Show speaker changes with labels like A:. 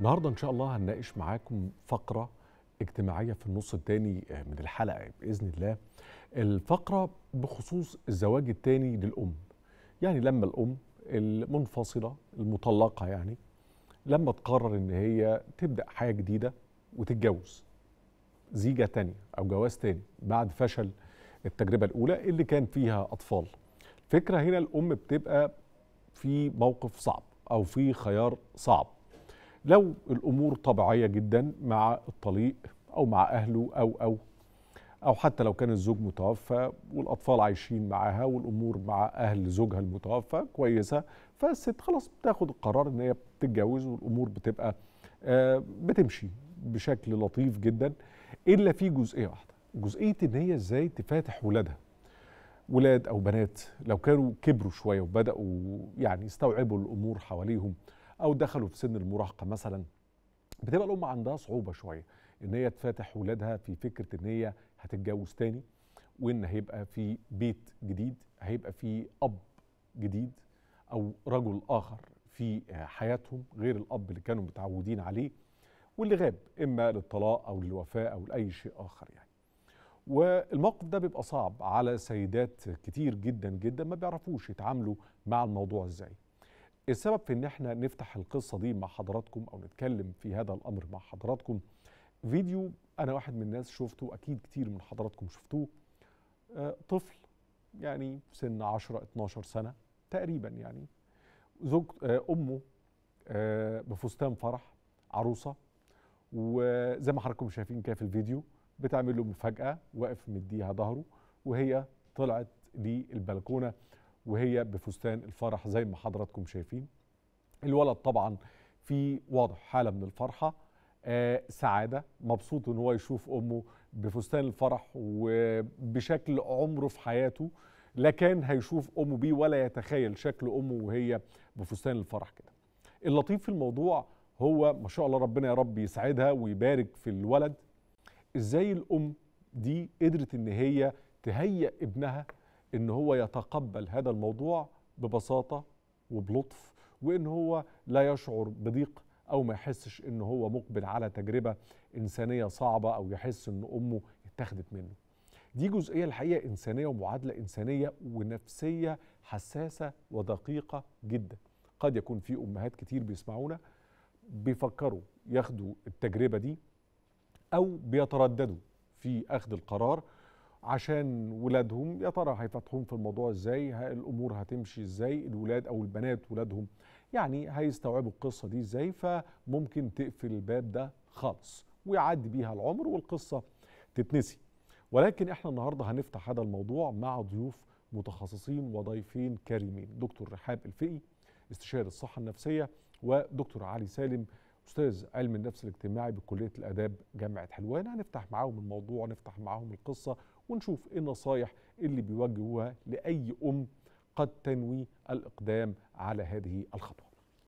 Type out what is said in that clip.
A: النهارده ان شاء الله هنناقش معاكم فقره اجتماعيه في النص الثاني آه، من الحلقه باذن الله الفقره بخصوص الزواج الثاني للام يعني لما الام المنفصله المطلقه يعني لما تقرر ان هي تبدا حياه جديده وتتجوز زيجه تانية او جواز تاني بعد فشل التجربه الاولى اللي كان فيها اطفال الفكره هنا الام بتبقى في موقف صعب او في خيار صعب لو الامور طبيعيه جدا مع الطليق او مع اهله او او او حتى لو كان الزوج متوفى والاطفال عايشين معاها والامور مع اهل زوجها المتوفى كويسه فالست خلاص بتاخد القرار ان هي بتتجوز والامور بتبقى آه، بتمشي بشكل لطيف جدا الا في جزئيه واحده جزئيه ان هي ازاي تفاتح ولادها ولاد او بنات لو كانوا كبروا شويه وبداوا يعني يستوعبوا الامور حواليهم او دخلوا في سن المراهقه مثلا بتبقى الام عندها صعوبه شويه ان هي تفاتح ولادها في فكره ان هي هتتجوز تاني وان هيبقى في بيت جديد هيبقى في اب جديد او رجل اخر في حياتهم غير الاب اللي كانوا متعودين عليه واللي غاب اما للطلاق او للوفاه او لاي شيء اخر يعني والموقف ده بيبقى صعب على سيدات كتير جدا جدا ما بيعرفوش يتعاملوا مع الموضوع ازاي السبب في ان احنا نفتح القصه دي مع حضراتكم او نتكلم في هذا الامر مع حضراتكم فيديو انا واحد من الناس شفته اكيد كتير من حضراتكم شفتوه آه طفل يعني سن 10 12 سنه تقريبا يعني زوج آه امه آه بفستان فرح عروسه وزي ما حضراتكم شايفين كده في الفيديو بتعمل له مفاجاه واقف مديها ظهره وهي طلعت للبلكونه وهي بفستان الفرح زي ما حضراتكم شايفين الولد طبعا في واضح حاله من الفرحه آه سعاده مبسوط ان هو يشوف امه بفستان الفرح وبشكل عمره في حياته لا كان هيشوف امه بيه ولا يتخيل شكل امه وهي بفستان الفرح كده اللطيف في الموضوع هو ما شاء الله ربنا يا رب يسعدها ويبارك في الولد ازاي الام دي قدرت ان هي تهيئ ابنها ان هو يتقبل هذا الموضوع ببساطه وبلطف وان هو لا يشعر بضيق او ما يحسش ان هو مقبل على تجربه انسانيه صعبه او يحس ان امه اتخذت منه دي جزئيه الحقيقه انسانيه ومعادله انسانيه ونفسيه حساسه ودقيقه جدا قد يكون في امهات كتير بيسمعونا بيفكروا ياخدوا التجربه دي او بيترددوا في اخذ القرار عشان ولادهم يا ترى هيفتحون في الموضوع ازاي الامور هتمشي ازاي الولاد او البنات ولادهم يعني هيستوعبوا القصه دي ازاي فممكن تقفل الباب ده خالص ويعدي بيها العمر والقصه تتنسي ولكن احنا النهارده هنفتح هذا الموضوع مع ضيوف متخصصين وضيفين كريمين دكتور رحاب الفقي استشاري الصحه النفسيه ودكتور علي سالم استاذ علم النفس الاجتماعي بكليه الاداب جامعه حلوان هنفتح معاهم الموضوع نفتح معاهم القصه ونشوف ايه النصايح اللي بيوجهوها لاي ام قد تنوي الاقدام على هذه الخطوه